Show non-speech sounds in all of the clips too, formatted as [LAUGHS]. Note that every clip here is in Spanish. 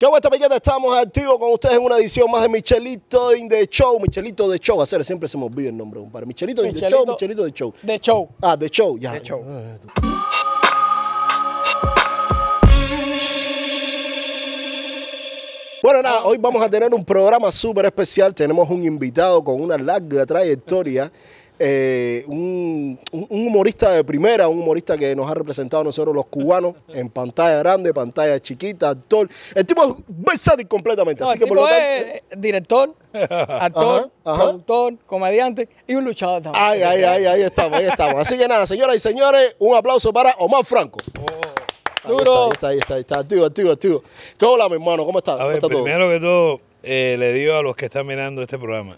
¿Qué esta mañana? Estamos activos con ustedes en una edición más de Michelito in the Show. Michelito de Show. Hacer siempre se me olvida el nombre, compadre. Michelito, in Show, Michelito de Show. De Show. Ah, de Show, ya. De Show. Bueno, nada, hoy vamos a tener un programa súper especial. Tenemos un invitado con una larga trayectoria. Eh, un, un, humorista de primera, un humorista que nos ha representado nosotros los cubanos en pantalla grande, pantalla chiquita, actor. El tipo es versátil completamente. Así el que tipo por lo tanto, es eh, director, [LAUGHS] actor, comediante y un luchador también. ahí ahí ahí estamos, ahí estamos. Así que nada, señoras y señores, un aplauso para Omar Franco. Oh. duro. Ahí está, ahí está, ahí está, activo, activo, activo. ¿Qué hola, mi hermano? ¿Cómo estás? primero que todo, eh, le digo a los que están mirando este programa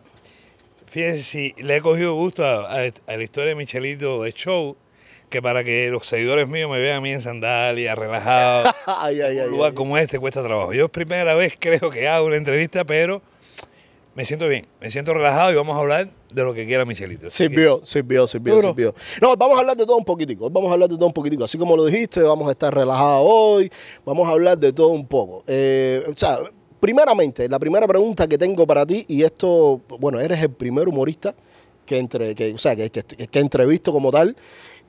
Fíjense, si le he cogido gusto a, la historia de Michelito de Show, que para que los seguidores míos me vean a mí en sandalia, relajado, [LAUGHS] un lugar como este cuesta trabajo. Yo es primera vez creo que hago una entrevista, pero me siento bien, me siento relajado y vamos a hablar de lo que quiera Michelito. Sirvió, sirvió, sirvió, No, vamos a hablar de todo un poquitico, vamos a hablar de todo un poquitico. Así como lo dijiste, vamos a estar relajados hoy, vamos a hablar de todo un poco. Eh, o sea, Primeramente, la primera pregunta que tengo para ti, y esto, bueno, eres el primer humorista que, entre, que, sea, que, que, entrevisto como tal,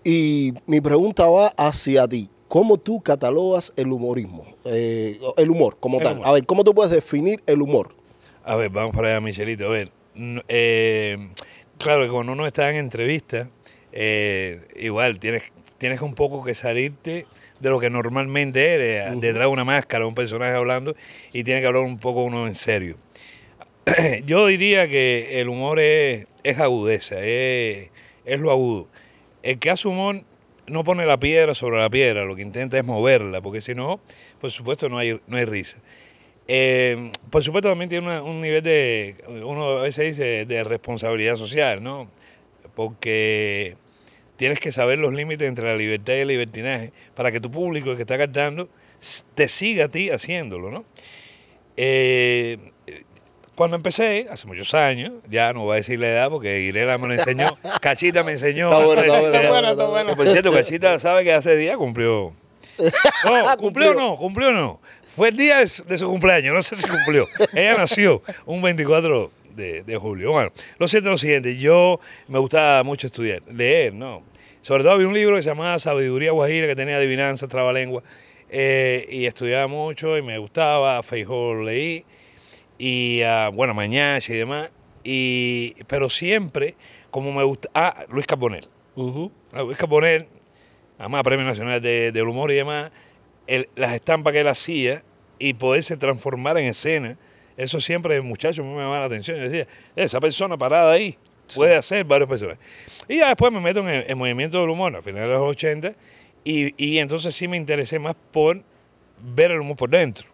y mi pregunta va hacia ti. ¿Cómo tú catalogas el humorismo? Eh, el humor como tal. A ver, ¿cómo tú puedes definir el humor? A ver, vamos para allá, Michelito. A ver, eh, claro que cuando uno está en entrevista, eh, igual tienes, tienes un poco que salirte de lo que normalmente eres, eh, detrás de una máscara, un personaje hablando, y tiene que hablar un poco uno en serio. [CLEARS THROAT] Yo diría que el humor es, agudeza, es, lo agudo. El que hace humor no pone la piedra sobre la piedra, lo que intenta es moverla, porque si no, por supuesto no hay, no hay risa. Eh, por supuesto también tiene un nivel de, uno a veces dice, de responsabilidad social, ¿no? Porque tienes que saber los límites entre la libertad y el libertinaje para que tu público que está cantando te siga a ti haciéndolo, ¿no? Eh, cuando empecé, hace muchos años, ya no voy a decir la edad porque Irela me lo enseñó, [LAUGHS] Cachita me enseñó. Está bueno, está bueno, [LAUGHS] está bueno, Por cierto, Cachita sabe que hace día [LAUGHS] cumplió. No, cumplió no, cumplió o no. Fue el día de su, cumpleaños, no sé si cumplió. Ella nació un 24 de, julio. Bueno, lo siento lo siguiente, yo me gustaba mucho estudiar, leer, ¿no? Sobre todo había un libro que se llamaba Sabiduría Guajira, que tenía adivinanza, trabalengua, eh, y estudiaba mucho y me gustaba, Feijol leí, y uh, bueno, Mañas y demás, y, pero siempre, como me gusta, ah, Luis Caponel. Ah, Luis Caponel, además Premio Nacional del Humor y demás, las estampas que él hacía y poderse transformar en escena, eso siempre, muchachos, me llamaba la atención. Yo decía, eh, esa persona parada ahí, Puede hacer varios personajes. Y ya después me meto en el, movimiento del humor a finales de los 80 y, y, entonces sí me interesé más por ver el humor por dentro.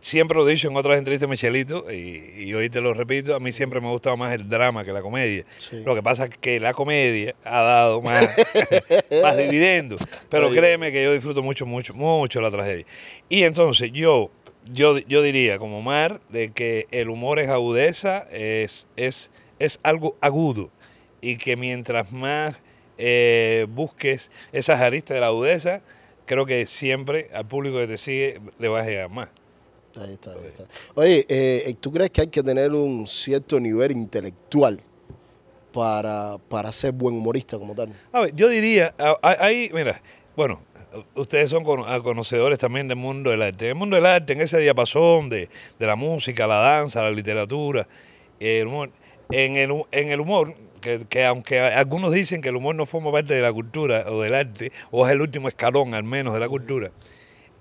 Siempre lo he dicho en otras entrevistas, Michelito, y, hoy te lo repito, a mí siempre me ha gustado más el drama que la comedia. Lo que pasa es que la comedia ha dado más, [LAUGHS] más dividendos. Pero créeme que yo disfruto mucho, mucho, mucho la tragedia. Y entonces yo, yo, yo diría, como Mar, de que el humor es agudeza, es... es es algo agudo y que mientras más eh, busques esas aristas de la agudeza, creo que siempre al público que te sigue le vas a llegar más. Ahí está, ahí está. Oye, eh, ¿tú crees que hay que tener un cierto nivel intelectual para, ser buen humorista como tal? A ver, yo diría, ahí, mira, bueno, ustedes son ah, conocedores también del mundo del arte. el mundo del arte, en ese diapasón de, de la música, la danza, la literatura, el humor, en el, en el humor, que, aunque algunos dicen que el humor no forma parte de la cultura o del arte, o es el último escalón al menos de la cultura,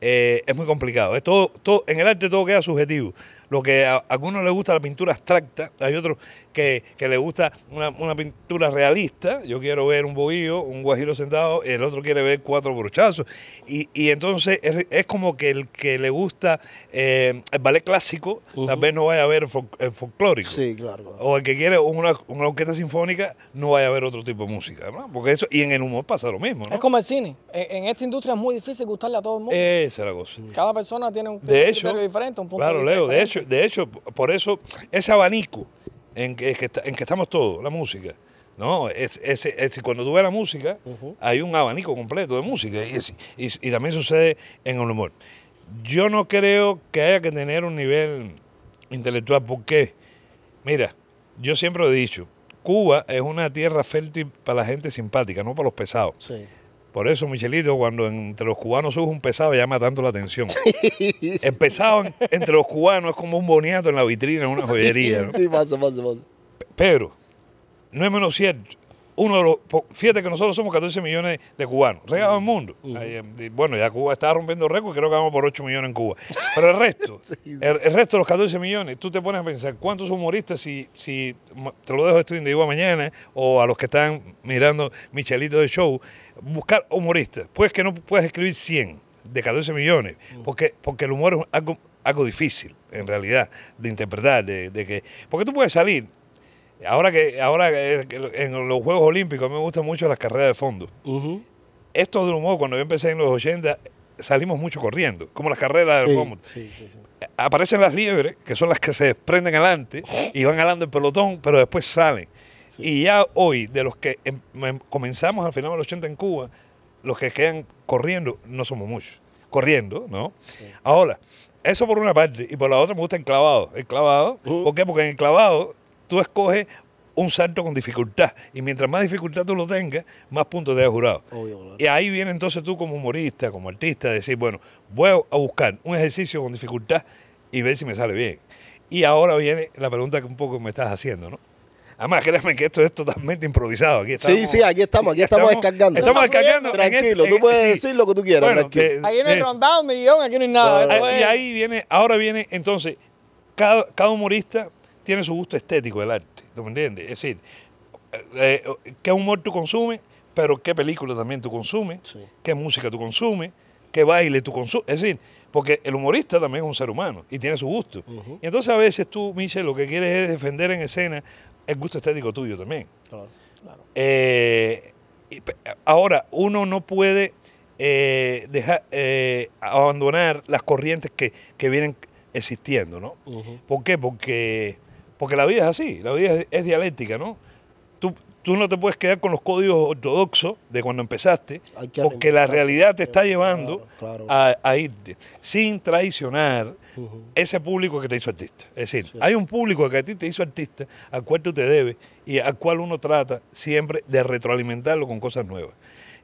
eh, es muy complicado. Es todo, en el arte todo queda subjetivo. Lo que a algunos le gusta la pintura abstracta, hay otros que, que les gusta una, pintura realista. Yo quiero ver un bohío, un guajiro sentado, el otro quiere ver cuatro brochazos. Y, y entonces es, como que el que le gusta eh, el ballet clásico, tal vez no vaya a ver el, folclórico. Sí, claro. O el que quiere una, una, orquesta sinfónica, no vaya a ver otro tipo de música. ¿no? Porque eso, y en el humor pasa lo mismo. Es como el cine. E, en, esta industria es muy difícil gustarle a todo el mundo. Esa es la cosa. Cada persona tiene un, criterio diferente, un claro, Leo, de hecho, de hecho, por eso ese abanico en que, en que estamos todos, la música. No, es, cuando tú ves la música, hay un abanico completo de música y, también sucede en el humor. Yo no creo que haya que tener un nivel intelectual porque, mira, yo siempre he dicho, Cuba es una tierra fértil para la gente simpática, no para los pesados. Sí. Por eso, Michelito, cuando entre los cubanos sube un pesado, llama tanto la atención. [LAUGHS] El pesado entre los cubanos es como un boniato en la vitrina, en una joyería. Sí, pasa, pasa, pasa. Pero, no es menos cierto uno Fíjate que nosotros somos 14 millones de cubanos, regados al mm. mundo. Mm. Em, bueno, ya Cuba está rompiendo récord, creo que vamos por 8 millones en Cuba. Pero el resto, [LAUGHS] El, resto de los 14 millones, tú te pones a pensar cuántos humoristas, si, si te lo dejo esto igual mañana, o a los que están mirando Michelito de Show, buscar humoristas. Pues que no puedes escribir 100 de 14 millones, mm. porque, porque el humor es algo, algo difícil, en realidad, de interpretar, de, de que. Porque tú puedes salir Ahora que ahora en los Juegos Olímpicos me gustan mucho las carreras de fondo. Esto de un modo, cuando yo empecé en los 80, salimos mucho corriendo, como las carreras del de Aparecen las liebres, que son las que se desprenden adelante y van alando el pelotón, pero después salen. Y ya hoy, de los que em, em, comenzamos al final de los 80 en Cuba, los que quedan corriendo no somos muchos. Corriendo, ¿no? Ahora, eso por una parte. Y por la otra me gusta el clavado. El clavado, uh. ¿por qué? Porque en el clavado tú escoges un salto con dificultad. Y mientras más dificultad tú lo tengas, más puntos te has jurado. y ahí viene entonces tú como humorista, como artista, decir, bueno, voy a buscar un ejercicio con dificultad y ver si me sale bien. Y ahora viene la pregunta que un poco me estás haciendo, ¿no? Además, créeme que esto es totalmente improvisado. Aquí sí, sí, aquí estamos, aquí estamos, descargando. Estamos descargando. Tranquilo, este- tú puedes este- decir lo que tú quieras. Bueno, eh, ahí no hay eh. rundown, ni guión, aquí no hay nada. Ah, y ahí viene, ahora viene entonces, cada, cada humorista tiene su gusto estético el arte, ¿tú me entiendes? Es decir, eh, eh, qué humor tú consumes, pero qué película también tú consumes, qué música tú consumes, qué baile tú consumes. Es decir, porque el humorista también es un ser humano y tiene su gusto. Y entonces a veces tú, Michelle, lo que quieres es defender en escena el gusto estético tuyo también. Claro, claro. Eh, ahora, uno no puede dejar, abandonar las corrientes que, vienen existiendo, ¿no? ¿Por qué? Porque porque la vida es así, la vida es, dialéctica, ¿no? Tú, no te puedes quedar con los códigos ortodoxos de cuando empezaste, porque la realidad te está llevando A, irte, sin traicionar ese público que te hizo artista. Es decir, hay un público que a ti te hizo artista, al cual tú te debes y al cual uno trata siempre de retroalimentarlo con cosas nuevas.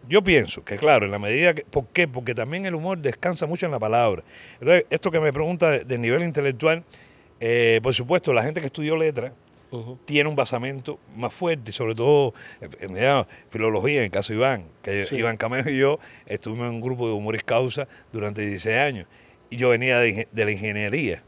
Yo pienso que, claro, en la medida que. ¿Por qué? Porque también el humor descansa mucho en la palabra. Entonces, esto que me pregunta del nivel intelectual, eh, por supuesto, la gente que estudió letras tiene un basamento más fuerte, sobre todo en, eh, eh, filología, en el caso de Iván, que Iván Camejo y yo estuvimos en un grupo de humores causa durante 16 años, y yo venía de, la ingeniería.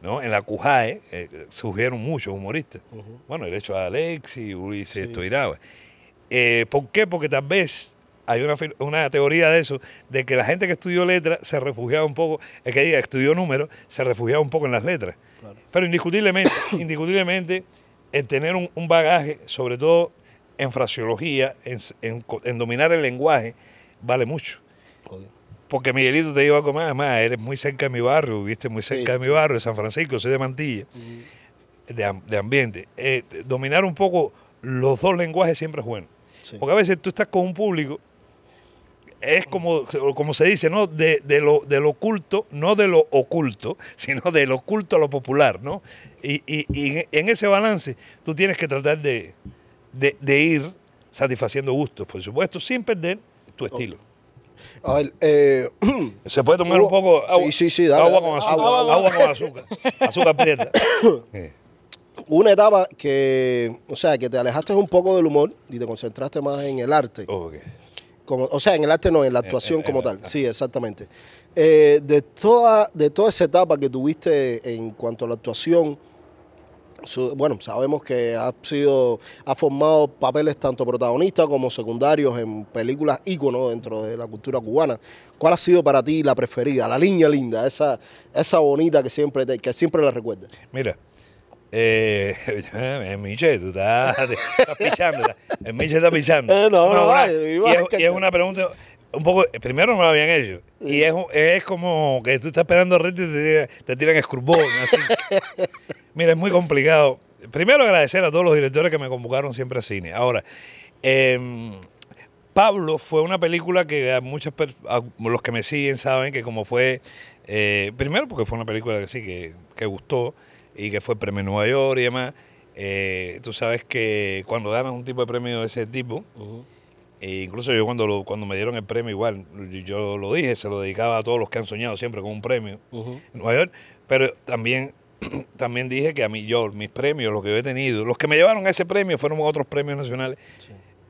¿no? En la CUJAE surgieron muchos humoristas. Bueno, el hecho a Alexi, Ulises sí. ¿Por qué? Porque tal vez hay una, una, teoría de eso, de que la gente que estudió letras se refugiaba un poco, el que estudió números, se refugiaba un poco en las letras. Pero indiscutiblemente, [COUGHS] indiscutiblemente, el tener un, bagaje, sobre todo en fraseología, en, dominar el lenguaje, vale mucho. Porque Miguelito te digo algo más, además eres muy cerca de mi barrio, viste, muy cerca de mi barrio, de San Francisco, soy de Mantilla, de, ambiente. Eh, dominar un poco los dos lenguajes siempre es bueno. Porque a veces tú estás con un público es como, como se dice, ¿no? De, lo, de lo oculto, no de lo oculto, [LAUGHS] sino de lo oculto a lo popular, ¿no? Y, y, en ese balance tú tienes que tratar de, ir satisfaciendo gustos, por supuesto, sin perder tu estilo. A ver, eh, [CLEARS THROAT] ¿Se puede tomar un poco agua, con azúcar? Agua, con azúcar. azúcar prieta. [COUGHS] Eh. Una etapa que, o sea, que te alejaste un poco del humor y te concentraste más en el arte. Okay o sea, en el arte no, en la eh, actuación eh, como eh, tal. Ah. Sí, exactamente. de, toda, de toda esa etapa que tuviste en cuanto a la actuación, bueno, sabemos que ha sido, ha formado papeles tanto protagonistas como secundarios en películas íconos dentro de la cultura cubana. ¿Cuál ha sido para ti la preferida, la línea linda, esa, esa bonita que siempre, que siempre la recuerdas? Mira, eh, [LAUGHS] Miche, tú estás, pichando. está pichando. [LAUGHS] Eh, no, y, es, una pregunta un poco, primero no lo habían hecho. Y es, es, como que tú estás esperando a y te, tiran escurbón Así. [LAUGHS] Mira, es muy complicado. Primero agradecer a todos los directores que me convocaron siempre a cine. Ahora, em, Pablo fue una película que a muchos los que me siguen saben que como fue, eh, primero porque fue una película que sí, que gustó y que fue premio Nueva York y demás. Eh, tú sabes que cuando ganas un tipo de premio de ese tipo, e incluso yo cuando, cuando me dieron el premio igual, yo lo dije, se lo dedicaba a todos los que han soñado siempre con un premio en Nueva York, pero también, [CLEARS THROAT] también dije que a mí, yo, mis premios, los que yo he tenido, los que me llevaron a ese premio fueron otros premios nacionales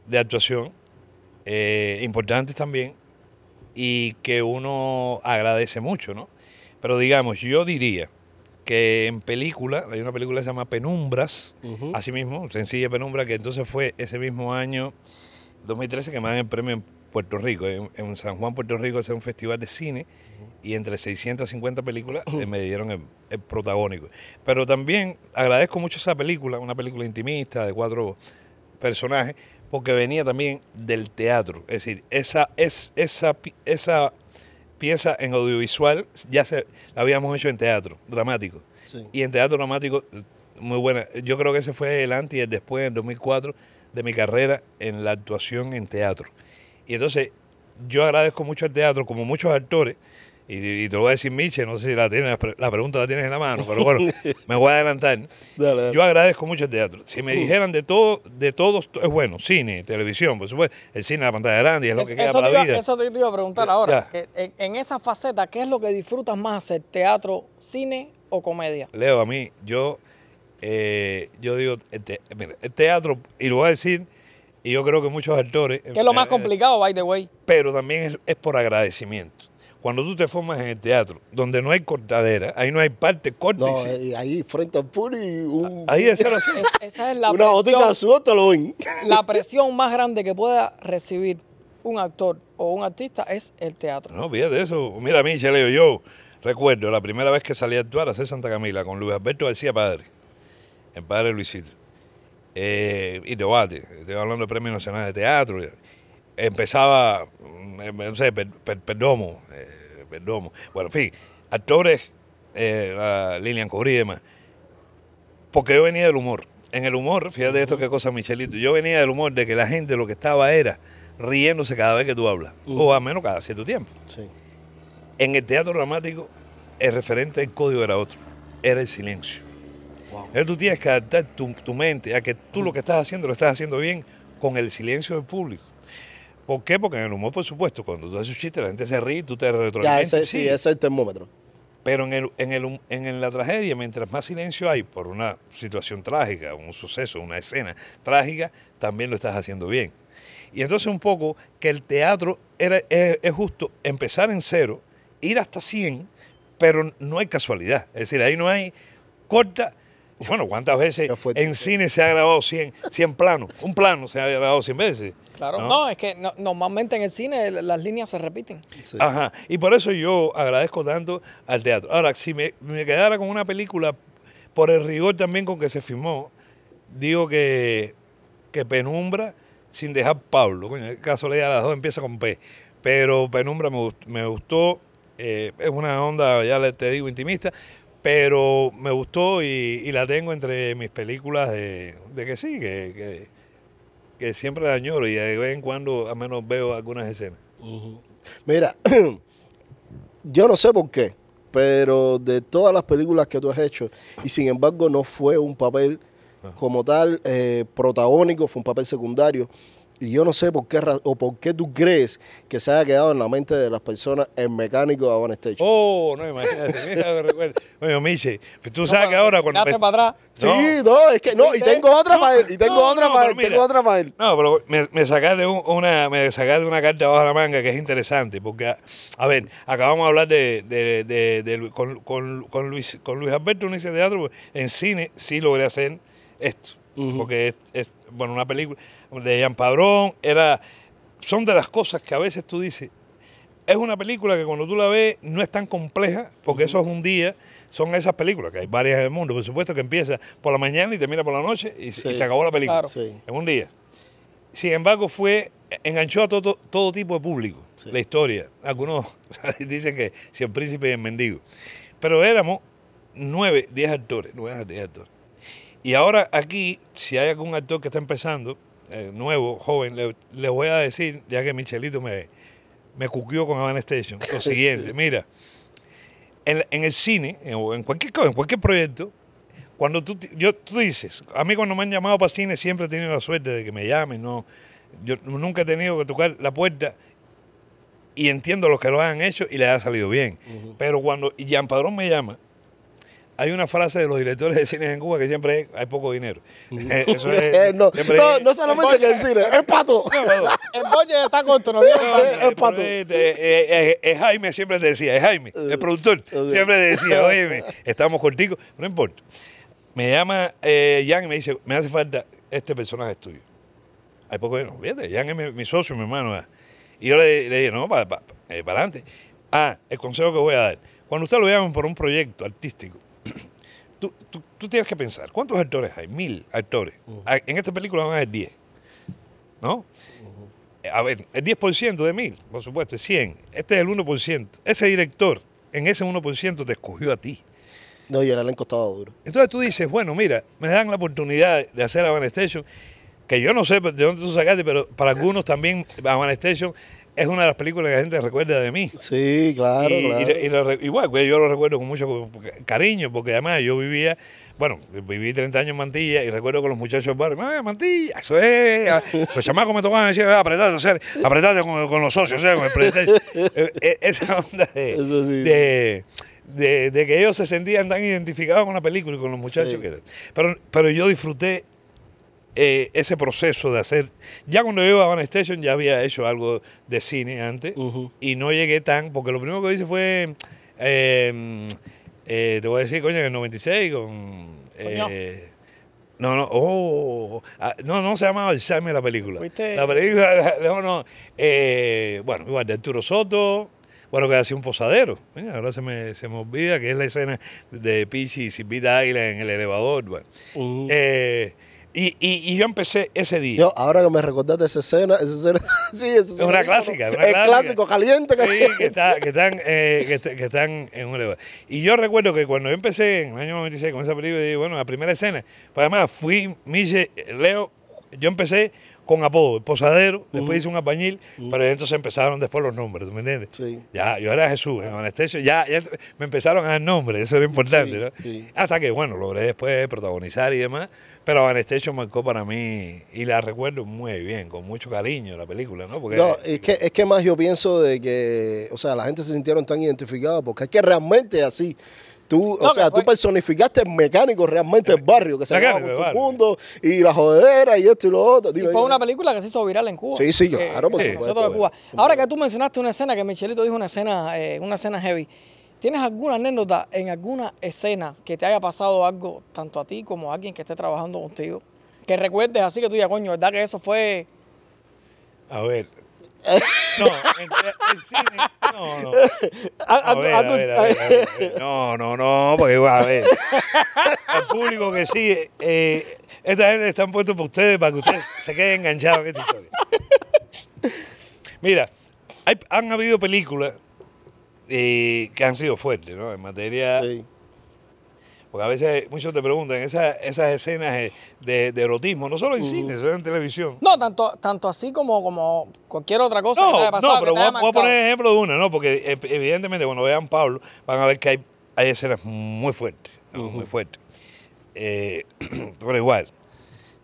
de actuación, eh, importantes también, y que uno agradece mucho, ¿no? Pero digamos, yo diría, que en película, hay una película que se llama Penumbras, así mismo, sencilla Penumbra, que entonces fue ese mismo año, 2013, que me dan el premio en Puerto Rico, en, San Juan, Puerto Rico, es un festival de cine, y entre 650 películas eh, me dieron el, protagónico. Pero también agradezco mucho esa película, una película intimista de cuatro personajes, porque venía también del teatro, es decir, esa, es, esa, esa piensa en audiovisual ya se la habíamos hecho en teatro dramático. Y en teatro dramático, muy buena. Yo creo que ese fue el antes y el después, en 2004, de mi carrera en la actuación en teatro. Y entonces, yo agradezco mucho al teatro, como muchos actores, y, te lo voy a decir, Miche, no sé si la tienes, la pregunta la tienes en la mano, pero bueno, [LAUGHS] me voy a adelantar. Yo agradezco mucho el teatro. Si me uh. dijeran de todo, de todos, es bueno, cine, televisión, por supuesto, el cine, la pantalla grande, es lo que queda para la vida. Eso te, iba a preguntar ahora. en, esa faceta, ¿qué es lo que disfrutas más ¿el ¿Teatro, cine o comedia? Leo, a mí, yo, eh, yo digo, el, eh, mira, el teatro, y lo voy a decir, y yo creo que muchos actores... Que es lo eh, más complicado, by the way. Pero también es, es por agradecimiento cuando tú te formas en el teatro, donde no hay cortadera, ahí no hay parte corta. No, eh, ahí frente al público un... Ahí es cero cero. esa es la Una presión. de lo ven. La presión más grande que pueda recibir un actor o un artista es el teatro. No, fíjate eso. Mira, mí, a digo yo recuerdo la primera vez que salí a actuar a hacer Santa Camila con Luis Alberto García Padre, el padre Luisito. Eh, y debate, estoy hablando de Premio Nacional de Teatro empezaba, mm, no sé, Perdomo, eh, Perdomo. Bueno, en fin, actores, eh, Lilian Cobrí y demás. Porque yo venía del humor. En el humor, fíjate esto qué cosa, Michelito. Yo venía del humor de que la gente lo que estaba era riéndose cada vez que tú hablas, o al menos cada cierto tiempo. En el teatro dramático, el referente del código era otro, era el silencio. Entonces tú tienes que adaptar tu, mente a que tú lo que estás haciendo lo estás haciendo bien con el silencio del público. ¿Por qué? Porque en el humor, por supuesto, cuando tú haces un chiste, la gente se ríe, tú te retroalimentas. sí, ese es el termómetro. Pero en, en, la tragedia, mientras más silencio hay por una situación trágica, un suceso, una escena trágica, también lo estás haciendo bien. Y entonces un poco que el teatro es, es justo empezar en cero, ir hasta 100, pero no hay casualidad. Es decir, ahí no hay corta [LAUGHS] Bueno, ¿cuántas veces en cine se ha grabado 100, 100 planos? Un plano se ha grabado 100 veces. Claro, no, es que normalmente en el cine las líneas se repiten. Ajá, y por eso yo agradezco tanto al teatro. Ahora, si me, quedara con una película, por el rigor también con que se filmó, digo que, Penumbra, sin dejar Pablo, coño, el caso de las dos empieza con P, pero Penumbra me, gustó, eh, es una onda, ya te digo, intimista, pero me gustó y, la tengo entre mis películas de, que sí, que, siempre la añoro y de vez en cuando al menos veo algunas escenas. Mira, [CLEARS THROAT] yo no sé por qué, pero de todas las películas que tú has hecho, y sin embargo no fue un papel ah. como tal eh, protagónico, fue un papel secundario y yo no sé por qué o por qué tú crees que se haya quedado en la mente de las personas el mecánico de Avant Station. Oh, no, imagínate, mira, me imagino. Pues tú sabes que ahora cuando. para atrás. Sí, no. es que no, y tengo otra para él, y tengo otra para él, tengo otra para él. No, pero me, me sacaste una, me una carta bajo la manga que es interesante, porque, a ver, acabamos de hablar de, de, de, con, con, con, Luis, con Luis Alberto, un hice teatro, en cine sí logré hacer esto, porque es, es bueno, una película de Jean Padrón, era, son de las cosas que a veces tú dices, es una película que cuando tú la ves no es tan compleja, porque eso es un día, son esas películas, que hay varias en el mundo, por supuesto que empieza por la mañana y termina por la noche y, se acabó la película, claro. en un día. Sin embargo, fue, enganchó a todo, todo tipo de público, la historia. Algunos [LAUGHS] dicen que si el príncipe es el mendigo. Pero éramos nueve, diez actores, nueve, diez actores. Y ahora aquí, si hay algún actor que está empezando, eh, nuevo, joven, le voy a decir, ya que Michelito me, me cuquió con Avan Station, lo [LAUGHS] siguiente, mira, en, el cine, en, en cualquier, en cualquier proyecto, cuando tú, yo, tú dices, a mí cuando me han llamado para cine siempre he tenido la suerte de que me llamen, no, yo nunca he tenido que tocar la puerta y entiendo los que lo han hecho y les ha salido bien. Pero cuando Jean Padrón me llama hay una frase de los directores de cine en Cuba que siempre es, hay poco dinero. [LAUGHS] [LAUGHS] Eh, no, no, solamente que el cine, [LAUGHS] es pato. el coche está corto, no Es pato. Este, eh, eh, es Jaime, siempre decía, es Jaime, el productor. Siempre decía, oye, estamos contigo. no importa. Me llama eh, Jan y me dice, me hace falta este personaje tuyo. Hay poco dinero, fíjate, Jan es mi, socio, mi hermano. Ah. Y yo le, dije, no, para para adelante. Ah, el consejo que voy a dar. Cuando usted lo llaman por un proyecto artístico, tú, tienes que pensar, ¿cuántos actores hay? Mil actores. Ah, en esta película van a haber 10. ¿No? A ver, el 10% de mil, por supuesto, es 100. Este es el 1%. Ese director, en ese 1%, te escogió a ti. No, y el encostado duro. Entonces tú dices, bueno, mira, me dan la oportunidad de hacer Van Station, que yo no sé de dónde tú sacaste, pero para algunos también Van Station es una de las películas que la gente recuerda de mí. Sí, claro, claro. igual, pues, yo lo recuerdo con mucho cariño, porque además yo vivía, bueno, viví 30 años en Mantilla y recuerdo con los muchachos del barrio, ah, Mantilla! Eso es. Ah". [LAUGHS] Los chamacos me tocaban decir, apretate, sea, apretate con, los socios, sea, con el presidente. [LAUGHS] Eh, eh, esa onda de, de, que ellos se sentían tan identificados con la película y con los muchachos. Que, pero, pero yo disfruté eh, ese proceso de hacer. Ya cuando yo iba a Van Station ya había hecho algo de cine antes y no llegué tan, porque lo primero que hice fue, em, eh, te voy a decir, coño, en el 96 con... Eh, no, no, oh, ah, no, no se llamaba Alzheimer la película. La película, [LAUGHS] no, bueno, igual de Arturo Soto, bueno, que hacía un posadero. ahora se me, se me olvida que es la escena de Pichi y Silvita Águila en el elevador. Bueno. Y, y, yo empecé ese día. ahora que me recordaste esa escena, esa escena, [LAUGHS] sí, Una clásica. Es el clásico caliente. caliente. que, está, que, están, eh, que, están en un elevador. Y yo recuerdo que cuando yo empecé en el año 96 con esa película, dije, bueno, la primera escena, pues además fui, Miche, Leo, yo empecé con apodo, posadero, después hice un apañil, pero entonces empezaron después los nombres, ¿tú me entiendes? Sí. Ya, yo era Jesús en Anestesio, ya, ya, me empezaron a dar nombres, eso era importante, ¿no? Hasta que, bueno, logré después protagonizar y demás, pero Anestesio marcó para mí, y la recuerdo muy bien, con mucho cariño la película, ¿no? Porque, no, es que, es que más yo pienso de que, o sea, la gente se sintieron tan identificadas, porque es que realmente así. Tú, o sea, tú personificaste el mecánico realmente el barrio, que se llama todo el mundo y la jodera y esto y lo otro. y fue una película que se hizo viral en Cuba. Sí, sí, eh, claro, Ahora que tú mencionaste una escena, que Michelito dijo una escena, eh, una escena heavy. ¿Tienes alguna anécdota en alguna escena que te haya pasado algo, tanto a ti como a alguien que esté trabajando contigo? Que recuerdes así que tú digas, coño, ¿verdad que eso fue? A ver, no, No, no. [LAUGHS] a ver, no, no, no, porque a ver. El público que sigue, eh, esta gente está puesto para ustedes, para que ustedes se queden enganchados Mira, han habido películas eh, que han sido fuertes, ¿no? En materia sí. Porque a veces muchos te preguntan, esas, escenas de, erotismo, no solo en cine, sino en televisión. No, tanto, tanto así como, como cualquier otra cosa que haya pasado. No, pero voy, a poner ejemplo de una, ¿no? Porque eh, evidentemente cuando vean Pablo van a ver que hay, hay escenas muy fuertes, muy fuertes. Eh, [CLEARS THROAT] pero igual,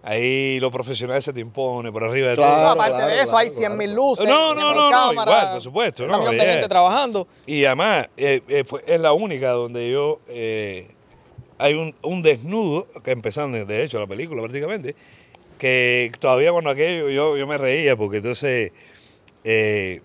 Ahí los profesionales se te impone por arriba de todo. Aparte de eso, hay cien mil luces. No, no, no, no, igual, por supuesto. No, de eh, gente trabajando. Y además, es la única donde yo hay un, desnudo, que empezando de hecho la película prácticamente, que todavía cuando aquello yo, me reía porque entonces... Eh,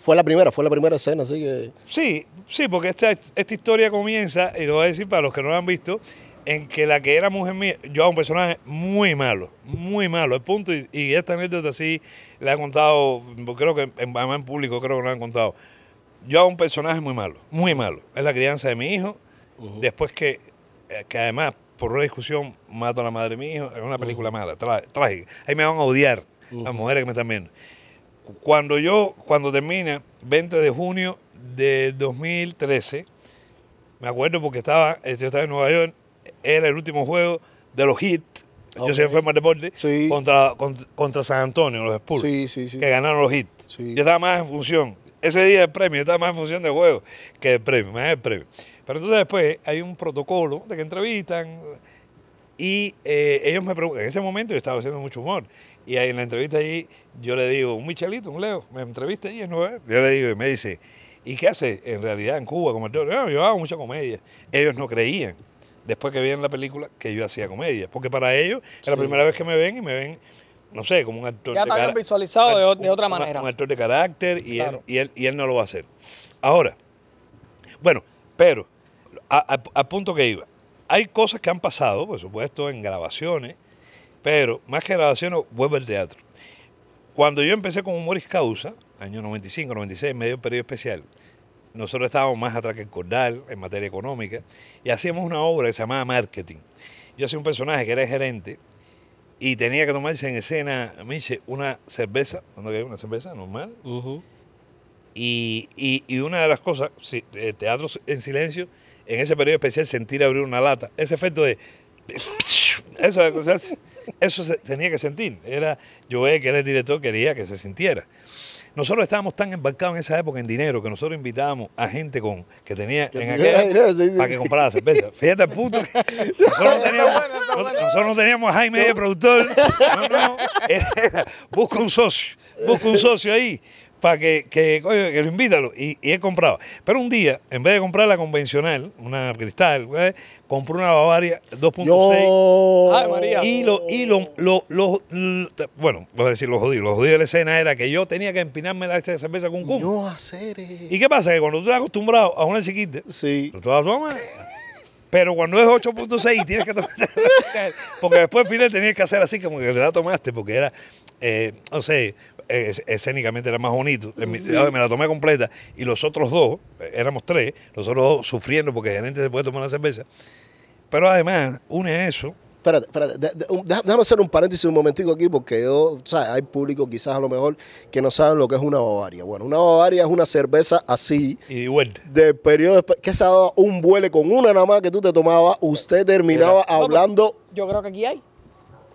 fue la primera, fue la primera escena, así que... Sí, sí, porque esta, esta historia comienza, y lo voy a decir para los que no la han visto, en que la que era mujer mía, yo a un personaje muy malo, muy malo, el punto, y, esta anécdota así la he contado, creo que en, en público creo que la han contado, yo a un personaje muy malo, muy malo, es la crianza de mi hijo, Después eh, que, además, por una discusión, mato a la madre de mi hijo, es una película mala, trágica. Ahí me van a odiar las mujeres que me están viendo. Cuando yo, cuando termina, 20 de junio de 2013, me acuerdo porque estaba, eh, yo estaba en Nueva York, era el último juego de los Hits Yo soy enfermo más deporte contra, San Antonio, los Spurs, que ganaron los hits. Yo estaba más en función. Ese día el premio, yo estaba más en función de juego que el premio, más premio. Pero entonces después hay un protocolo de que entrevistan y eh, ellos me preguntan, en ese momento yo estaba haciendo mucho humor y en la entrevista allí yo le digo, un Michelito, un Leo, me entrevista es ¿no? yo le digo y me dice, ¿y qué hace en realidad en Cuba como actor? yo hago mucha comedia. Ellos no creían después que vieron la película que yo hacía comedia, porque para ellos es la primera vez que me ven y me ven no sé, como un actor. de Ya te habían visualizado de, otra manera. Un, actor de carácter y, y, él, y él no lo va a hacer. Ahora, bueno, pero a, a, punto que iba. Hay cosas que han pasado, por supuesto, en grabaciones, pero más que grabaciones, vuelve el teatro. Cuando yo empecé con Humoris Causa, año 95, 96, medio periodo especial, nosotros estábamos más atrás que el cordal en materia económica y hacíamos una obra que se llamaba Marketing. Yo hacía un personaje que era gerente y tenía que tomarse en escena, me dice una cerveza, ¿no una cerveza normal? y, y, una de las cosas, eh, teatro en silencio, en ese periodo especial sentir abrir una lata. Ese efecto de... Eso, eso se tenía que sentir. Era veía que era el director, quería que se sintiera. Nosotros estábamos tan embarcados en esa época en dinero que nosotros invitábamos a gente con, que tenía en aquella para que comprara cerveza. Fíjate el que [LAUGHS] nosotros no teníamos, a Jaime de productor. busca un socio, busca un socio ahí para que, lo invítalo. Y, he comprado. Pero un día, en vez de comprar la convencional, una cristal, ¿eh? compró una Bavaria 2.6. Y, lo, y lo, bueno, voy a decir lo jodido. Lo jodido de la escena era que yo tenía que empinarme la cerveza con cum. No hacer. ¿Y qué pasa? Que cuando tú estás acostumbrado a una chiquita, sí. Pero cuando es 8.6 [LAUGHS] tienes que tomar. Porque después al final tenías que hacer así como que te la tomaste, porque era, eh, no sé, escénicamente era más bonito. Ah, me la tomé completa. Y los otros dos, eh, éramos tres, los otros dos sufriendo porque el gente se puede tomar una cerveza. Pero además, une eso. Espérate, espérate, déjame hacer un paréntesis un momentico aquí porque yo, ¿sabes? hay público quizás a lo mejor que no saben lo que es una Bavaria. Bueno, una Bavaria es una cerveza así. Y de periodo, que se ha dado un vuelo con una nada más que tú te tomabas, usted terminaba hablando. yo creo que aquí hay.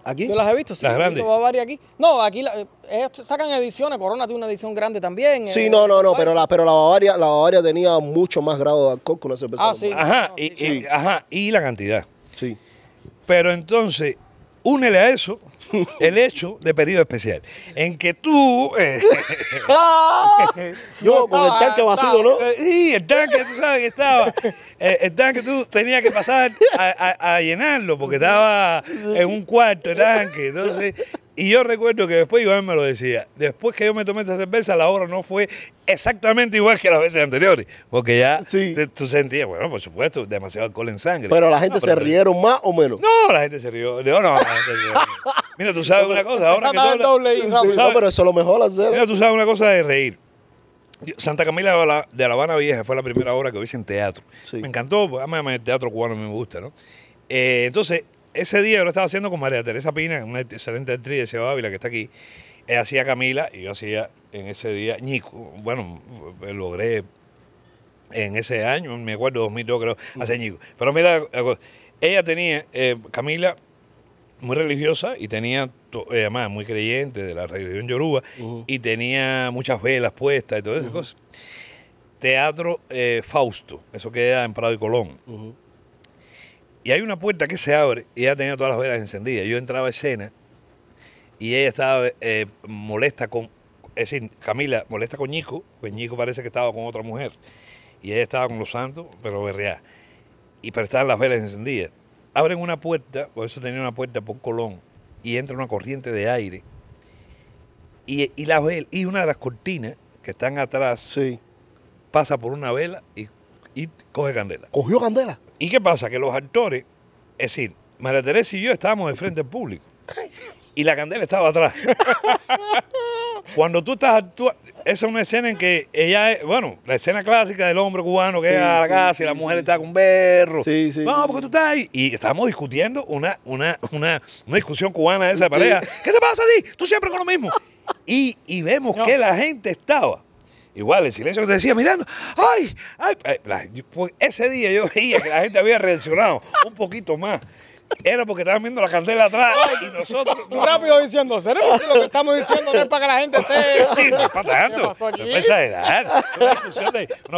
¿Aquí? Yo las he visto, sí. Las grandes. Bavaria aquí. No, aquí eh, sacan ediciones. Corona tiene una edición grande también. Sí, eh, no, no, no, pero la, pero la Bavaria, la Bavaria tenía mucho más grado de alcohol que una cerveza. Ah, Ajá, Y, ajá, y la cantidad. Sí. Pero entonces, Únele a eso el hecho de pedido especial. En que tú. Eh, [LAUGHS] ah, yo, con el tanque vacío, ¿no? Eh, sí, el tanque, tú sabes que estaba. Eh, el tanque tú tenías que pasar a, a llenarlo porque estaba en un cuarto el tanque. Entonces y yo recuerdo que después Iván me lo decía, después que yo me tomé esta cerveza, la obra no fue exactamente igual que las veces anteriores, porque ya tú sentías, bueno, por supuesto, demasiado alcohol en sangre. Pero la gente se rieron más o menos. No, la gente se rió. Mira, tú sabes una cosa, ahora que No, pero eso es lo mejor hacer. Mira, tú sabes una cosa de reír. Santa Camila de La Habana Vieja fue la primera obra que hice en teatro. Me encantó, además el teatro cubano me gusta, ¿no? Eh, entonces, ese día yo lo estaba haciendo con María Teresa Pina, una excelente actriz de Ciudad Ávila que está aquí. Ella hacía Camila y yo hacía en ese día Ñico. Bueno, eh, logré en ese año, me acuerdo, 2002 creo, hace Ñico. Pero mira, ella tenía, eh, Camila, muy religiosa y tenía, eh, además, muy creyente de la religión yoruba y tenía muchas velas puestas y todas esas cosas. Teatro Fausto, eso queda en Prado y Colón. Y hay una puerta que se abre y ella tenía todas las velas encendidas. Yo entraba a escena y ella estaba eh, molesta con, es decir, Camila molesta con Ñico porque parece que estaba con otra mujer. Y ella estaba con los santos, pero berreada. Y pero estaban las velas encendidas. Abren una puerta, por eso tenía una puerta por Colón, y entra una corriente de aire. Y, y la y una de las cortinas que están atrás pasa por una vela y, y coge candela. ¿Cogió candela? ¿Y qué pasa? Que los actores, es decir, María Teresa y yo estábamos de frente al público. Y la candela estaba atrás. [LAUGHS] Cuando tú estás actuando, esa es una escena en que ella es, bueno, la escena clásica del hombre cubano que llega a la casa y la mujer está con berro. Sí, sí. No, porque tú estás ahí. Y estábamos discutiendo una, una, discusión cubana de esa pareja. ¿Qué te pasa a ti? Tú siempre con lo mismo. [LAUGHS] Y, vemos que la gente estaba Igual, el silencio que te decía, mirando, ¡ay! ay, pues, ese día yo veía que la gente había reaccionado un poquito más. Era porque estaban viendo la candela atrás y nosotros. Rápido diciendo, ¿seremos lo que estamos diciendo no es para que la gente esté.? [LAUGHS] no es para tanto. No es Una discusión de, una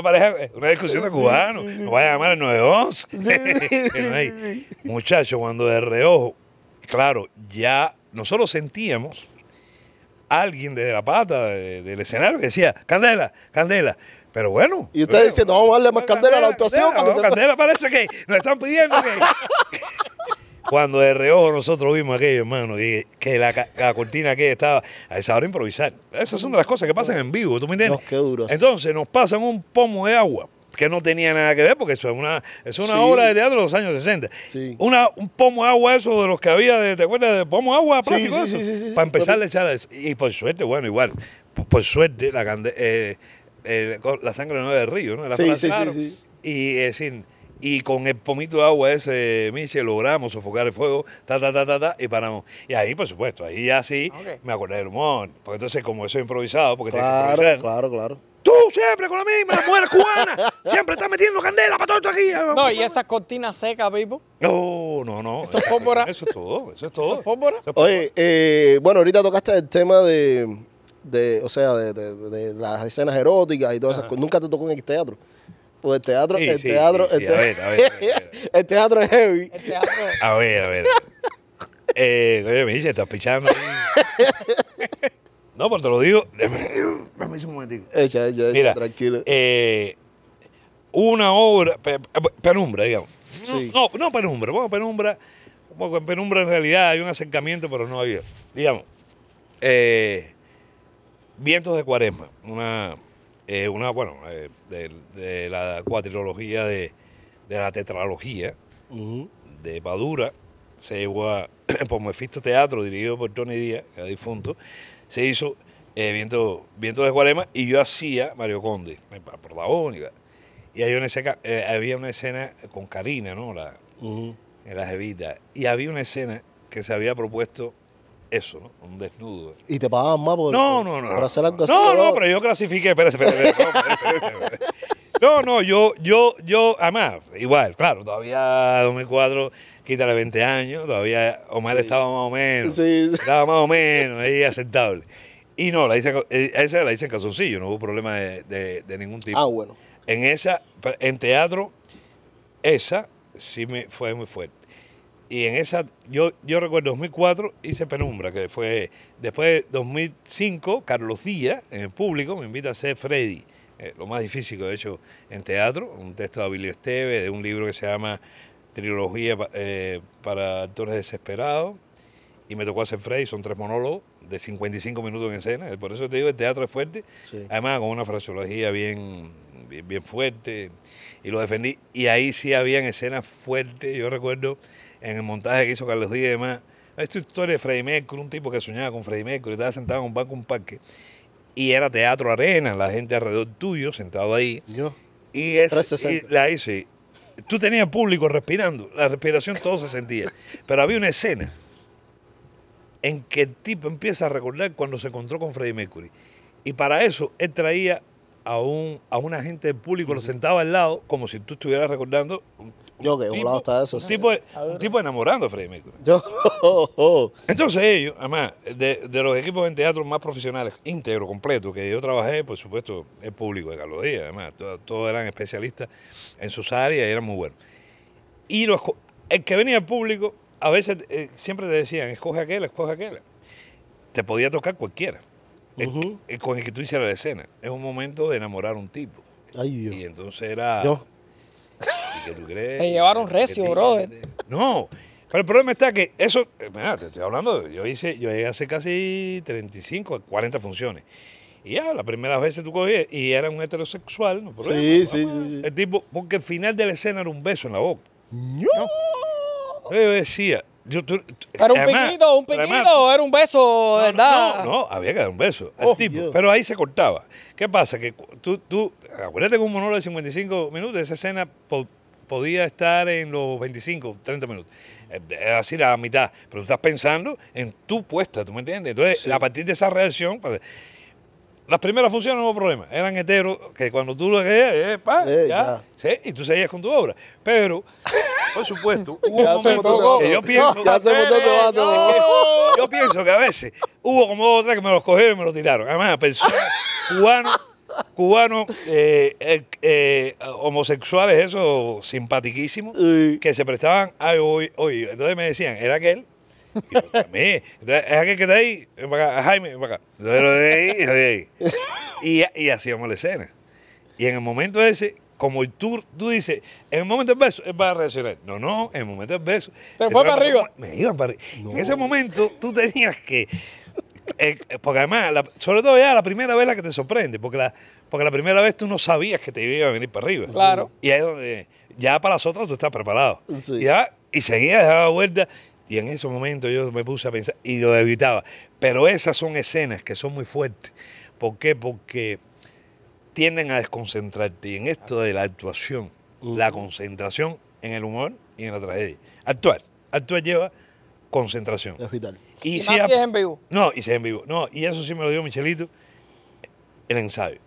una discusión de cubanos. Nos va a llamar el 911. Muchachos, cuando de reojo, claro, ya nosotros sentíamos alguien desde la pata del escenario que decía, Candela, Candela. Pero bueno. Y usted diciendo dice, no, oh, vamos a darle más candela, a la actuación. Candela, candela parece que nos están pidiendo que... [LAUGHS] Cuando de reojo nosotros vimos aquello, hermano, que la, la cortina que estaba, a esa hora improvisar. Esas son de las cosas que pasan en vivo, ¿tú me entiendes? No, qué duro. Entonces nos pasan un pomo de agua que no tenía nada que ver, porque eso es una, es una obra de teatro de los años 60. Una, un pomo agua, eso de los que había, ¿te acuerdas? De pomo agua plástico, sí, sí para empezar a echar Y por suerte, bueno, igual, por, suerte, la, eh, sangre no del río, ¿no? La sí, Y y con el pomito de agua ese, Michel, logramos sofocar el fuego, ta, ta, ta, ta, y paramos. Y ahí, por supuesto, ahí ya sí me acordé del humor. Porque entonces, como eso es improvisado, porque claro, Claro, claro. Tú siempre con la misma, la mujer cubana! siempre estás metiendo candela para todo esto aquí. Eh, no, y esas cortinas secas, vivo. No, no, no. Eso es pólvora. Eso es todo, eso es todo. Eso es pólvora. Oye, eh, bueno, ahorita tocaste el tema de, de o sea, de, las escenas eróticas y todas esas cosas. Nunca te tocó en el teatro. Pues el teatro, el teatro, el teatro. A ver, a ver, [LAUGHS] el teatro es heavy. El teatro. A ver, a ver. eh, oye, me dice, estás pichando. [LAUGHS] No, pues te lo digo. hice un momentito. Echa, echa, tranquilo. Eh, una obra, penumbra, digamos. No, no penumbra, bueno, penumbra, bueno, en penumbra en realidad hay un acercamiento, pero no había. Digamos, eh, Vientos de Cuaresma, una, eh, una bueno, de, la cuatrilogía de, la tetralogía de Padura, se llevó a, [CLEARS THROAT] por Teatro, dirigido por Tony Díaz, que difunto, se hizo eh, viento, viento, de Guarema y yo hacía Mario Conde, eh, por la única. Y había una escena, eh, había una escena con Karina, ¿no? La, la jevita. Y había una escena que se había propuesto eso, ¿no? Un desnudo. ¿Y te pagaban más por, hacer algo así? No, no, pero yo clasifiqué, espérate, no, no, yo, yo, yo, además, igual, claro, todavía 2004, quítale 20 años, todavía Omar estaba más o menos. Estaba más o menos, ahí aceptable. Y no, la eh, esa la hice en calzoncillo, no hubo problema de, ningún tipo. Ah, bueno. En esa, en teatro, esa sí me fue muy fuerte. Y en esa, yo, yo recuerdo 2004 hice Penumbra, que fue después de 2005, Carlos Díaz, en el público, me invita a ser Freddy eh, lo más difícil que he hecho en teatro, un texto de Abilio Esteve, de un libro que se llama Trilogía eh, para actores desesperados, y me tocó hacer Frey, son tres monólogos de 55 minutos en escena, eh, por eso te digo, el teatro es fuerte, además con una fraseología bien, bien, fuerte, y lo defendí, y ahí sí habían escenas fuertes, yo recuerdo en el montaje que hizo Carlos Díaz y demás, esta historia de Freddy Mercury, un tipo que soñaba con Freddy Mercury, estaba sentado en un banco, un parque, y era Teatro Arena, la gente alrededor tuyo, sentado ahí. Yo. Y, es, la hice. Tú tenías público respirando, la respiración todo se sentía. Pero había una escena en que el tipo empieza a recordar cuando se encontró con Freddie Mercury. Y para eso él traía a, un, a una gente del público, lo sentaba al lado, como si tú estuvieras recordando yo que lado está eso. Un tipo, un tipo enamorando a Freddie Entonces ellos, además, de, los equipos en teatro más profesionales, íntegro, completo, que yo trabajé, por supuesto, el público de Carlos Díaz, además, todos, eran especialistas en sus áreas y eran muy buenos. Y los, el que venía al público, a veces eh, siempre te decían, escoge aquel, escoge aquel. Te podía tocar cualquiera. Eh, eh, con el que tú hicieras la escena. Es un momento de enamorar a un tipo. Ay, Dios. Y entonces era tú crees? Te llevaron recio, brother. No, pero el problema está que eso, mira, te estoy hablando, yo hice, yo llegué hace casi 35, 40 funciones. Y ya, las primeras veces tú cogías y era un heterosexual, no Sí, sí, sí, El tipo, porque el final de la escena era un beso en la boca. No. Yo decía, yo, tú, ¿Era un un piquito era un beso de verdad? No, no, había que dar un beso al oh, tipo. Pero ahí se cortaba. ¿Qué pasa? Que tú, tú acuérdate que un monólogo de 55 minutos, esa escena por podía estar en los 25, 30 minutos. Eh, es así la mitad. Pero tú estás pensando en tu puesta, ¿tú me entiendes? Entonces, a partir de esa reacción... Pues, las primeras funciones no hubo problema, eran heteros, que cuando tú lo eh, ya, y tú seguías con tu obra. Pero, por supuesto, [LAUGHS] hubo yo pienso, que, yo pienso que a veces hubo como otra que me los cogieron y me los tiraron. Además, personas [LAUGHS] cubanos cubanos eh, eh, homosexuales, esos simpatiquísimos, que se prestaban a hoy, hoy. Entonces me decían, ¿era aquel? yo, es aquel que está ahí, para acá, Jaime, para acá. Entonces lo de ahí, lo de ahí. Y, y hacíamos la escena. Y en el momento ese, como tú, tú dices, en el momento del beso, él va a reaccionar. No, no, en el momento del beso. fue para arriba. Me iba para arriba. En ese momento, tú tenías que eh, porque además, sobre todo ya la primera vez la que te sorprende, porque la, porque la primera vez tú no sabías que te iba a venir para arriba. Claro. Y ahí es donde ya para las otras tú estás preparado. Y, ya, y seguía, daba vuelta. Y en ese momento yo me puse a pensar y lo evitaba. Pero esas son escenas que son muy fuertes. ¿Por qué? Porque tienden a desconcentrarte. Y en esto de la actuación, la concentración en el humor y en la tragedia. Actuar. Actuar lleva concentración. Es vital. Y, si, es en vivo. No, y si es en vivo. No, y eso sí me lo dio Michelito, el ensayo.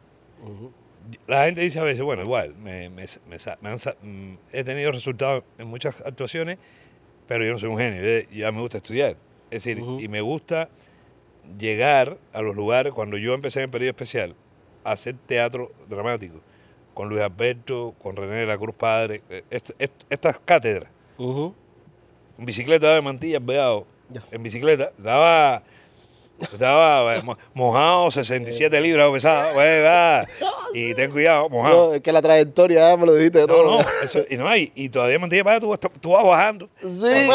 La gente dice a veces, bueno, igual, me, han, mm, he tenido resultados en muchas actuaciones, pero yo no soy un genio, ya me gusta estudiar. Es decir, y me gusta llegar a los lugares, cuando yo empecé en el periodo especial, a hacer teatro dramático, con Luis Alberto, con René de la Cruz Padre, eh, estas cátedras. Bicicleta de mantillas, veado en bicicleta. daba eh, mojado, 67 libras pesado. [LAUGHS] y ten cuidado, mojado. es que la trayectoria, ah, me lo dijiste de todo. y, no hay y todavía mantiene para tú, vas bajando. Sí,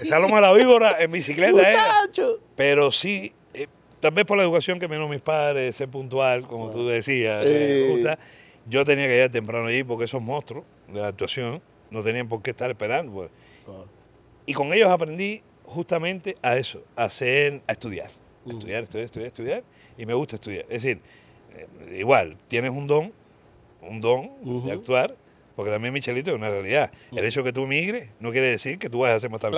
Esa la víbora en bicicleta. Eh. Pero sí, también eh, tal vez por la educación que me dieron mis padres, ser puntual, como tú decías. yo tenía que ir temprano allí porque esos monstruos de la actuación no tenían por qué estar esperando. Pues. Y con ellos aprendí justamente a eso, a, hacer, a estudiar. estudiar, estudiar, estudiar, estudiar. Y me gusta estudiar. Es decir, eh, igual, tienes un don, un don de actuar, porque también, Michelito, es una realidad. El hecho de que tú migres no quiere decir que tú vas a hacer más tal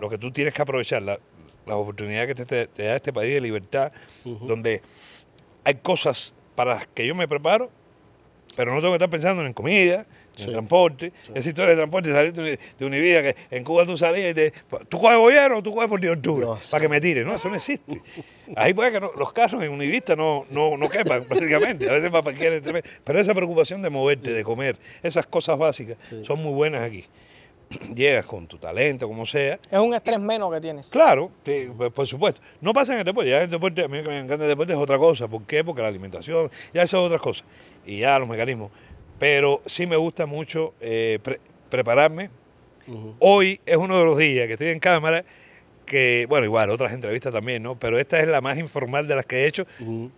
Lo que tú tienes que aprovechar, la, las oportunidades que te, da este país de libertad, donde hay cosas para las que yo me preparo, pero no tengo que estar pensando en comida, en transporte. Esa historia de transporte, salir de Univida, que en Cuba tú salías y te. ¿Tú coges bollero o tú coges por Dios para que me tires, ¿no? Eso no existe. Ahí puede que no, los carros en Univista no, no, no quepan, prácticamente. [LAUGHS] A veces para cualquier Pero esa preocupación de moverte, de comer, esas cosas básicas son muy buenas aquí [CLEARS THROAT] llegas con tu talento, como sea. Es un estrés menos que tienes. Claro, pues, por supuesto. No pasa en el deporte. Ya el deporte, a mí que me encanta el deporte es otra cosa. ¿Por qué? Porque la alimentación, ya eso es otra cosa. Y ya los mecanismos. Pero sí me gusta mucho eh, prepararme. Hoy es uno de los días que estoy en cámara que, bueno, igual, otras entrevistas también, ¿no? Pero esta es la más informal de las que he hecho,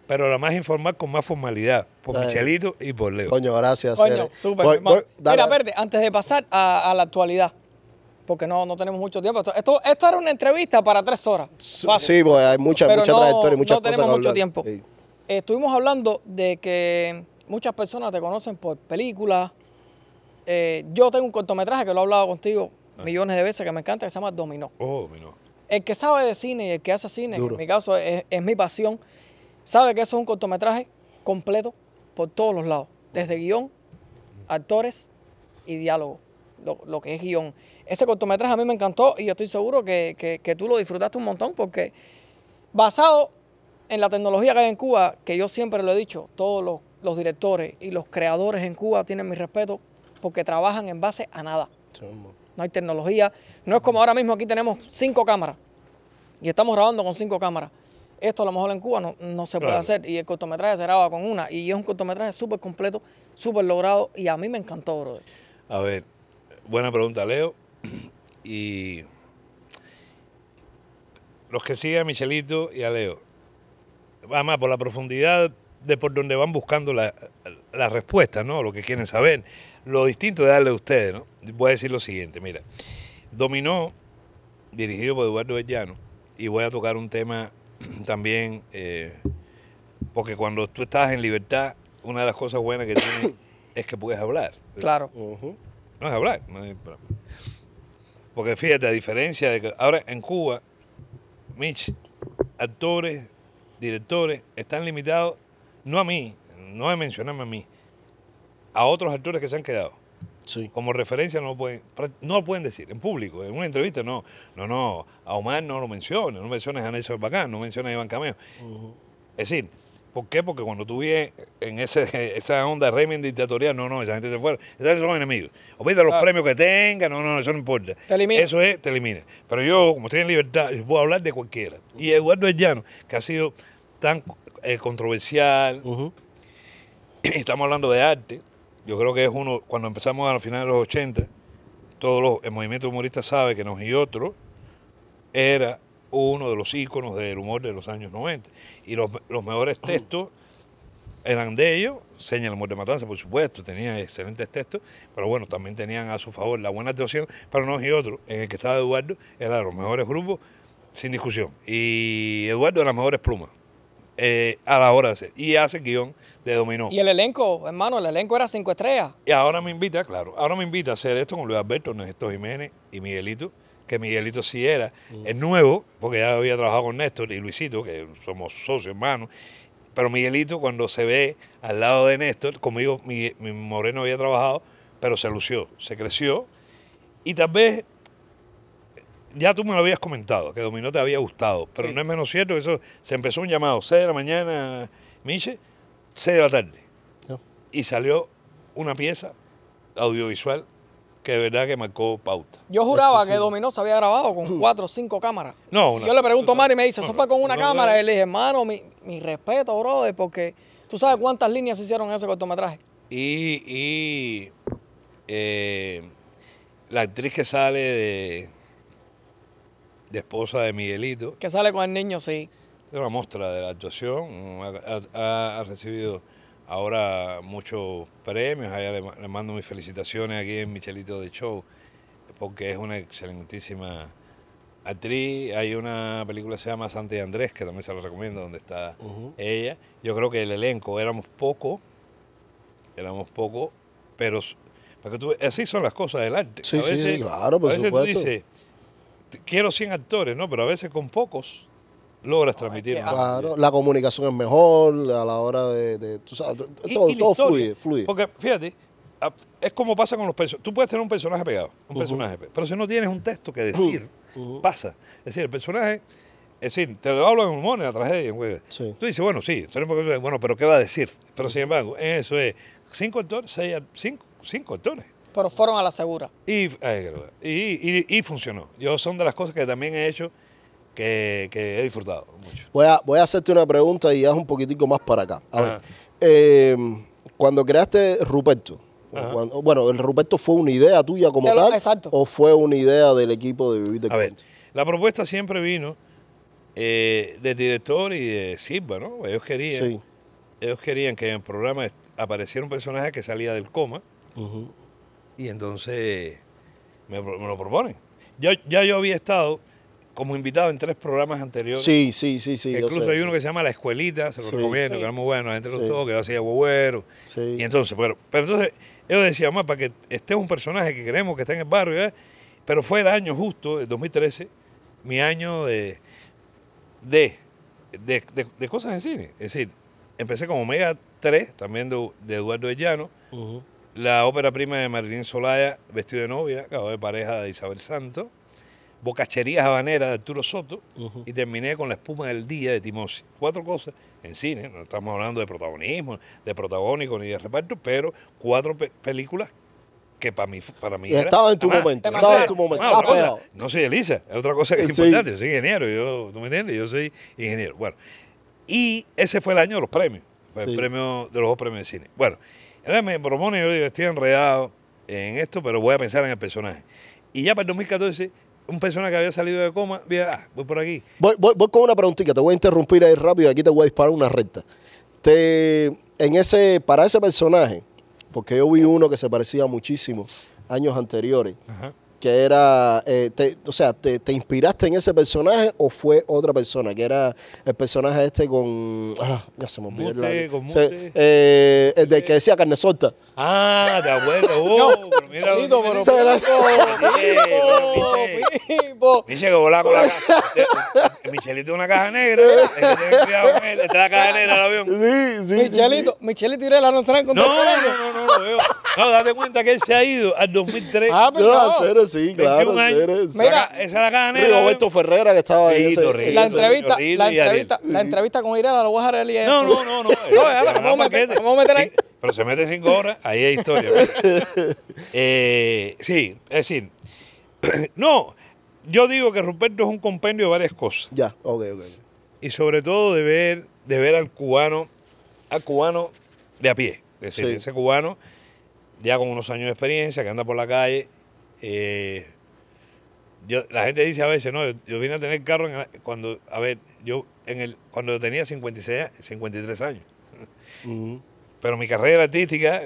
pero la más informal con más formalidad, por Michelito y por Leo. Coño, gracias. Mira, Verde, antes de pasar a, la actualidad, porque no, no tenemos mucho tiempo. Esto, esto, era una entrevista para tres horas. Sí, pues hay mucha, mucha trayectoria, muchas no tenemos mucho tiempo. estuvimos hablando de que Muchas personas te conocen por películas. Eh, yo tengo un cortometraje que lo he hablado contigo ah. millones de veces que me encanta, que se llama Dominó. Oh, El que sabe de cine y el que hace cine, en mi caso es, mi pasión, sabe que eso es un cortometraje completo por todos los lados, desde guión, actores y diálogo. Lo, que es guión. Ese cortometraje a mí me encantó y yo estoy seguro que, que, que, tú lo disfrutaste un montón porque basado en la tecnología que hay en Cuba, que yo siempre lo he dicho, todos los los directores y los creadores en Cuba tienen mi respeto porque trabajan en base a nada. No hay tecnología. No es como ahora mismo aquí tenemos cinco cámaras y estamos grabando con cinco cámaras. Esto a lo mejor en Cuba no, se puede hacer y el cortometraje se graba con una y es un cortometraje súper completo, súper logrado y a mí me encantó, brother. A ver, buena pregunta, Leo. [CLEARS THROAT] Y los que siguen a Michelito y a Leo, además por la profundidad de por donde van buscando las la respuestas, ¿no? Lo que quieren saber. Lo distinto de darle a ustedes, ¿no? Voy a decir lo siguiente, mira. Dominó, dirigido por Eduardo Vellano y voy a tocar un tema [CLEARS THROAT] también, eh, porque cuando tú estás en libertad, una de las cosas buenas que tienes [COUGHS] es que puedes hablar. Claro. No es hablar. Porque fíjate, a diferencia de que ahora en Cuba, Mitch, actores, directores, están limitados no a mí, no de mencionarme a mí, a otros actores que se han quedado. Sí. Como referencia no lo pueden, no pueden decir en público, en una entrevista no, no, no, a Omar no lo menciona no menciones a Nelson Bacán, no menciona a Iván Cameo. Es decir, ¿por qué? Porque cuando tú en ese, [LAUGHS] esa onda régimen dictatorial, no, no, esa gente se fue. esa gente son enemigos. O Olvídate los ah. premios que tengan, no, no, eso no importa. Te elimina. Eso es, te elimina. Pero yo, como estoy en libertad, puedo hablar de cualquiera. Y Eduardo Llano, que ha sido tan eh, controversial. [CLEARS THROAT] Estamos hablando de arte. Yo creo que es uno, cuando empezamos a los finales de los 80, todos el movimiento humorista sabe que Nos y Otro era uno de los íconos del humor de los años 90. Y los, mejores textos eran de ellos, Señal el amor de matanza, por supuesto, tenía excelentes textos, pero bueno, también tenían a su favor la buena actuación Pero Nos y Otro, en el que estaba Eduardo, era de los mejores grupos, sin discusión. Y Eduardo de las mejores plumas. Eh, a la hora de hacer. Y hace guión de dominó. Y el elenco, hermano, el elenco era cinco estrellas. Y ahora me invita, claro, ahora me invita a hacer esto con Luis Alberto, Néstor Jiménez y Miguelito, que Miguelito si era. Mm. Es nuevo, porque ya había trabajado con Néstor y Luisito, que somos socios, hermanos. Pero Miguelito, cuando se ve al lado de Néstor, conmigo mi, mi Moreno había trabajado, pero se lució, se creció. Y tal vez ya tú me lo habías comentado, que Dominó te había gustado, pero no es menos cierto que eso se empezó un llamado 6 de la mañana, Miche, 6 de la tarde. Y salió una pieza audiovisual que de verdad que marcó pauta. Yo juraba que Dominó se había grabado con uh. cuatro o cinco cámaras. No, Yo le pregunto a Mari y me dice, eso fue con una cámara. Y le dije, hermano, mi, respeto, brother, porque tú sabes cuántas líneas se hicieron en ese cortometraje. Y, eh, la actriz que sale de de esposa de Miguelito. Que sale con el niño, sí. Es una muestra de la actuación. Ha, recibido ahora muchos premios. Allá le, mando mis felicitaciones aquí en Michelito de Show, porque es una excelentísima actriz. Hay una película que se llama ...Santi Andrés, que también se la recomiendo, donde está ella. Yo creo que el elenco éramos poco, éramos poco, pero tú, así son las cosas del arte. Sí, a sí, claro, por supuesto quiero 100 actores, ¿no? Pero a veces con pocos logras transmitir. Claro, la comunicación es mejor a la hora de... todo, todo fluye, Porque, fíjate, es como pasa con los personajes. Tú puedes tener un personaje pegado, un personaje, pero si no tienes un texto que decir, pasa. Es decir, el personaje... Es decir, te lo hablo en humor, en la tragedia, en Tú dices, bueno, sí, bueno, pero ¿qué va a decir? Pero sin embargo, eso es cinco actores, seis, cinco, cinco actores. Pero fueron a la segura. Eh, y, y, funcionó. Yo son de las cosas que también he hecho que, que he disfrutado mucho. Voy a, voy a, hacerte una pregunta y haz un poquitico más para acá. A ver, em, cuando creaste Ruperto, bueno, el Ruperto fue una idea tuya como tal, exacto. o fue una idea del equipo de Vivir A ver, la propuesta siempre vino eh, del director y de Silva, ¿no? Ellos querían, ellos querían que en el programa apareciera un personaje que salía del coma y entonces me, lo proponen. Ya, ya yo había estado como invitado en tres programas anteriores. Sí, sí, sí, sí. Incluso hay uno que se llama La Escuelita, se lo recomiendo, que era muy bueno, entre los todos, que hacía hacia Y entonces, pero, pero entonces, yo decía, más para que esté un personaje que queremos que esté en el barrio, ¿eh?". pero fue el año justo, el 2013, mi año de de, de, cosas en cine. Es decir, empecé como Omega 3, también de, Eduardo Ellano, uh la ópera prima de Marilyn Solaya, Vestido de novia, acabo de pareja de Isabel Santos, Bocacherías Habanera de Arturo Soto y terminé con La espuma del día de Timosi. Cuatro cosas en cine, no estamos hablando de protagonismo, de protagónico ni de reparto, pero cuatro películas que para mí, para mí estaba en tu momento, estaba en tu momento. No, soy Elisa, es otra cosa que es importante, yo soy ingeniero, ¿tú me entiendes? Yo soy ingeniero. Bueno, y ese fue el año de los premios, el premio de los dos premios de cine. Bueno, me propone, yo digo, estoy enredado en esto, pero voy a pensar en el personaje. Y ya para el 2014, un personaje que había salido de coma, ah, voy por aquí. Voy, con una preguntita, te voy a interrumpir ahí rápido, aquí te voy a disparar una recta. Te, en ese, para ese personaje, porque yo vi uno que se parecía muchísimo años anteriores. Ajá que era, eh, te, o sea, te, te, inspiraste en ese personaje o fue otra persona, que era el personaje este con, ah, ya se me el de que decía carne solta. Ah, de acuerdo, no, Dice que volaba con la caja, Michelito es una caja negra, está la caja negra del avión. Sí, sí, Michelito, Michelito y la no se No, no, no, no. No, date cuenta que él se ha ido al 2003. Ah, pero pues no, claro, Mira, esa es la canela. negra. Roberto Ferrera que estaba ahí. la, entrevista, la, entrevista, la entrevista con Irena la voy a dejar ahí. No, no, no. no, [LAUGHS] vamos, a meter, vamos a ahí. pero se mete cinco horas, ahí hay historia. [LAUGHS] Eh, sí, es decir, [CLEARS THROAT] no, yo digo que Ruperto es un compendio de varias cosas. Ya, ok, ok. Y sobre todo de ver, de ver al cubano, al cubano de a pie ese cubano, ya con unos años de experiencia, que anda por la calle. Eh, yo, la gente dice a veces, no, yo, vine a tener carro cuando, a ver, yo en el, cuando tenía 56, 53 años. Pero mi carrera artística,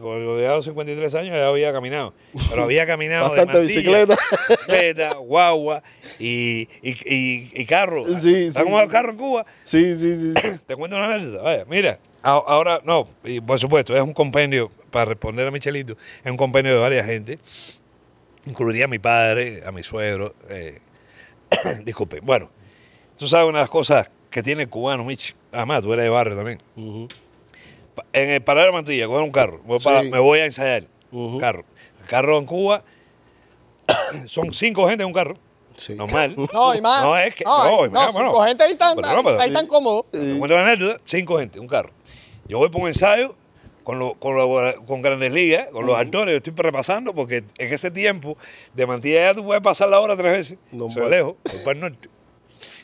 con los 53 años ya había caminado. Pero había caminado Bastante bicicleta. bicicleta, guagua y, y, y, carro. Sí, carro en Cuba? Sí, sí, sí. Te cuento una anécdota. Vaya, mira, Ahora, no, y por supuesto, es un compendio, para responder a Michelito, es un compendio de varias gente. Incluiría a mi padre, a mi suegro. Eh, [COUGHS] disculpe, bueno, tú sabes una de las cosas que tiene el cubano, Mich. Además, tú eres de barrio también. En el paralelo de Mantilla, coger un carro. me voy a ensayar. Carro. carro en Cuba [COUGHS] son cinco gente en un carro. Normal. [LAUGHS] No, y más. No, es que. No, no, eh, cinco gente ahí están, ahí están cómodos. cinco gente, un carro. Yo voy por un ensayo con, lo, con, Grandes Ligas, con los actores, yo estoy repasando porque en ese tiempo de Mantilla ya tú puedes pasar la hora tres veces. No, se lejos,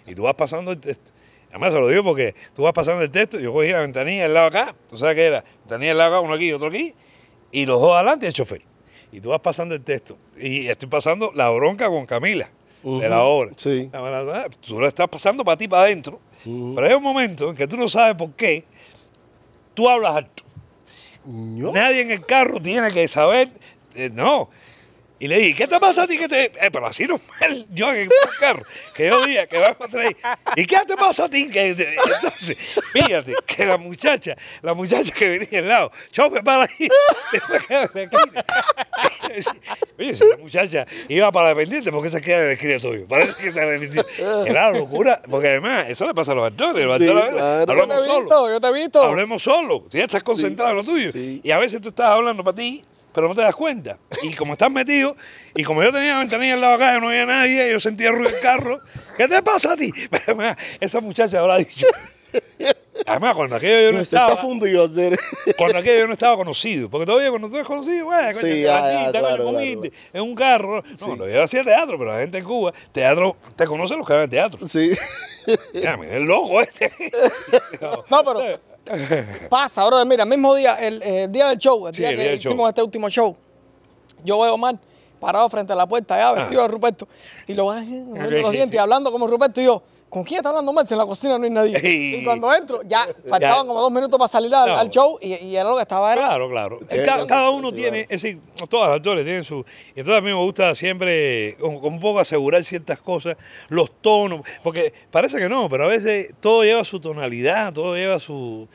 Y tú vas pasando el texto. Además se lo digo porque tú vas pasando el texto, yo cogí la ventanilla al lado acá, tú sabes qué era, ventanilla al lado acá, uno aquí y otro aquí, y los dos adelante el chofer. Y tú vas pasando el texto. Y estoy pasando la bronca con Camila de la obra. Sí. Ah, tú lo estás pasando para ti, para adentro. Pero hay un momento en que tú no sabes por qué tú hablas alto. Nadie en el carro tiene que saber. Eh, no, y le dije, ¿qué te pasa a ti que te.? Eh, pero así no yo en un carro, que yo día que vamos para traer. ¿Y qué te pasa a ti? Que, entonces, fíjate, que la muchacha, la muchacha que venía al lado, me para ahí. [LAUGHS] Oye, si la muchacha iba para la pendiente, ¿por se queda en el escrito tuyo? Parece que se arrepintió. Era una locura, porque además, eso le pasa a los actores. Los sí, yo te he visto, solo. Yo te he visto. Hablemos solo. Si ya estás concentrado en lo tuyo. Y a veces tú estás hablando para ti pero no te das cuenta. Y como estás metido, y como yo tenía la ventanilla al lado acá, y no había nadie, yo sentía ruido del carro. ¿Qué te pasa a ti? [LAUGHS] Esa muchacha habrá dicho. Además, cuando aquello yo no, estaba. fundido, cuando aquello yo no estaba conocido. Porque todavía cuando tú eres conocido, bueno, en un carro. No, yo hacía teatro, pero la gente en Cuba, teatro, te conocen los que van al teatro. Sí. es loco este. [LAUGHS] [LAUGHS] no, pero [LAUGHS] Pasa, bro. Mira, el mismo día, eh, el, día del show, el día que hicimos este último show, yo veo a Omar parado frente a la puerta, ya ah. vestido de Ruperto, y lo van los dientes, hablando como Ruperto, y yo, ¿con quién está hablando Marcia? En la cocina no hay nadie. [LAUGHS] Y cuando entro, [LAUGHS] ya faltaban como dos minutos para salir al, show y, era lo que estaba era. Claro, claro. Cada, uno tiene, es decir, todos los actores tienen su. y Entonces a mí me gusta siempre un, poco asegurar ciertas cosas, los tonos, porque parece que no, pero a veces todo lleva su tonalidad, todo lleva su.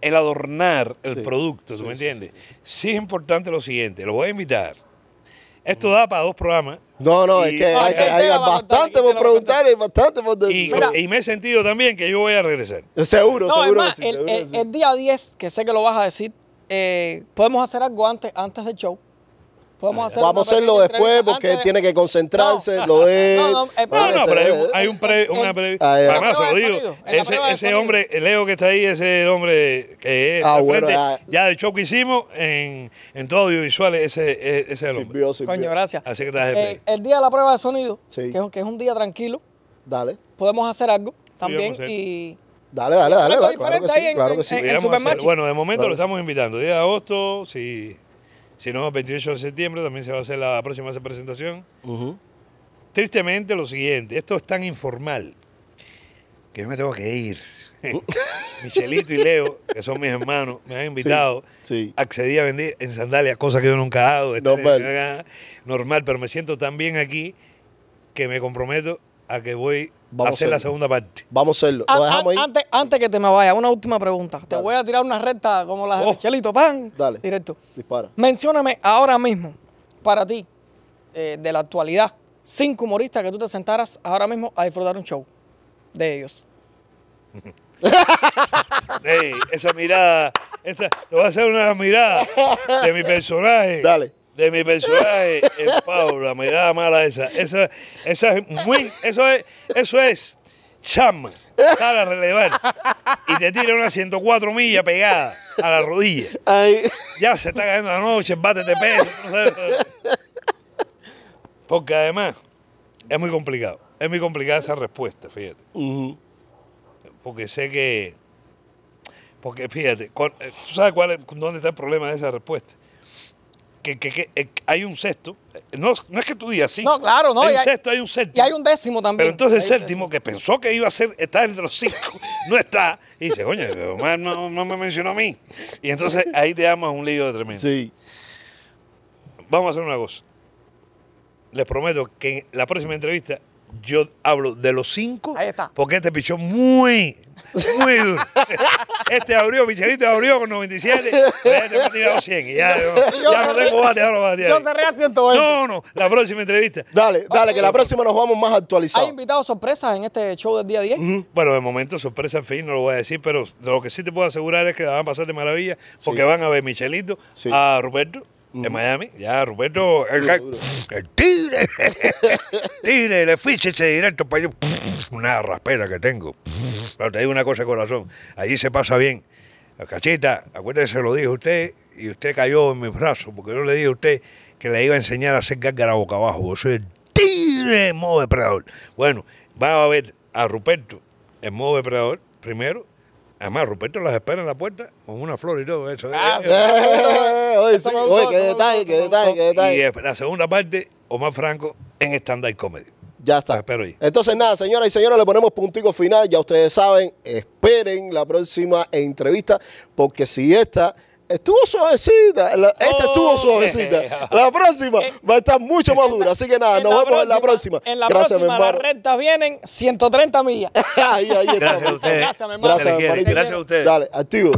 El adornar el producto, sí, me entiendes? sí es importante lo siguiente, lo voy a invitar esto da para dos programas. No, no, es que ah, hay, bastante por preguntar y bastante por decir. Y, me he sentido también que yo voy a regresar. Seguro, seguro. sí, el, día 10, que sé que lo vas a decir, eh, podemos hacer algo antes, antes del show Vamos a hacerlo después porque tiene que concentrarse, no. lo de... No, eh, no, pero hay, un, hay un pre, una ah, se lo digo, ese, ese hombre, Leo que está ahí, ese hombre que es ah, bueno, frente, ya el show que hicimos en, en todo audiovisual, ese, e, ese es el hombre. Sirvió, Coño, gracias. Así que eh, el día de la prueba de sonido, que, es, un día tranquilo. Dale. Podemos hacer algo también y... Dale, dale, dale, dale claro que sí, claro que sí. Bueno, de momento lo estamos invitando, día de agosto, sí... Si no, 28 de septiembre también se va a hacer la próxima presentación. Tristemente lo siguiente, esto es tan informal que yo me tengo que ir. Uh. [LAUGHS] Michelito y Leo, que son mis hermanos, me han invitado. Sí, Accedí a venir en sandalias, cosa que yo nunca hago. normal. normal, pero me siento tan bien aquí que me comprometo a que voy Vamos hacer la segunda parte. Vamos a hacerlo. Antes, que te me vaya, una última pregunta. Te voy a tirar una recta como la de oh. Chelito Pan. Dale. Directo. Dispara. Mencióname ahora mismo, para ti, eh, de la actualidad, cinco humoristas que tú te sentaras ahora mismo a disfrutar un show de ellos. [LAUGHS] esa mirada. te voy a hacer una mirada de mi personaje. Dale de mi personaje en Paula, da mala esa. Esa, es muy, eso es, eso es chama, sale a relevar y te tira una 104 millas pegada a la rodilla. Ya se está cayendo la noche, de peso. Porque además es muy complicado, es muy complicada esa respuesta, fíjate. Porque sé que, porque fíjate, eh, ¿tú sabes cuál dónde está el problema de esa respuesta? que, eh, hay un sexto. No, no es que tú digas sí. No, claro, no. Hay un sexto, hay, un séptimo. Y hay un décimo también. Pero entonces el séptimo, que pensó que iba a ser, está entre los cinco, [LAUGHS] no está. Y dice, coño Omar no, no, me mencionó a mí. Y entonces ahí te amas un lío de tremendo. Sí. Vamos a hacer una cosa. Les prometo que en la próxima entrevista yo hablo de los cinco. Ahí está. Porque este pichó muy, muy duro. [LAUGHS] este abrió, Michelito abrió con 97. Este me ha tirado 100. Y ya, [LAUGHS] ya no tengo bate, ya no a tirar. Yo cerré a 120. No, no, la próxima entrevista. Dale, dale, que la próxima nos vamos más actualizados. ¿Hay invitados sorpresas en este show del día 10? Bueno, de momento sorpresa, en fin, no lo voy a decir, pero lo que sí te puedo asegurar es que la van a pasar de maravilla porque van a ver Michelito, a Roberto, de Miami. Ya, Ruperto, el, el, el tigre, [LAUGHS] tigre, le ese directo para yo Una raspera que tengo. Pero te digo una cosa, de corazón, allí se pasa bien. Cachita, acuérdese, lo dije usted y usted cayó en mis brazos porque yo le dije a usted que le iba a enseñar a hacer gárgara boca abajo. Yo soy el tigre en modo depredador. Bueno, va a ver a Ruperto en modo depredador primero Además, Ruperto las espera en la puerta con una flor y todo eso. oye, qué eh, detalle, qué detalle, qué detalle. Y la segunda parte, Omar Franco en stand-up comedy. Ya está. espero ahí. Entonces, nada, señoras y señores, le ponemos puntico final. Ya ustedes saben, esperen la próxima entrevista, porque si esta Estuvo suavecita esta estuvo suavecita. La oh, próxima va a estar mucho más dura. Así que nada, nos vemos próxima, en la próxima. En la Gracias, próxima, las rentas vienen 130 millas. [LAUGHS] ahí, ahí está. Gracias a ustedes. Gracias, mi hermano. Gracias, Gracias a ustedes. Dale, activo.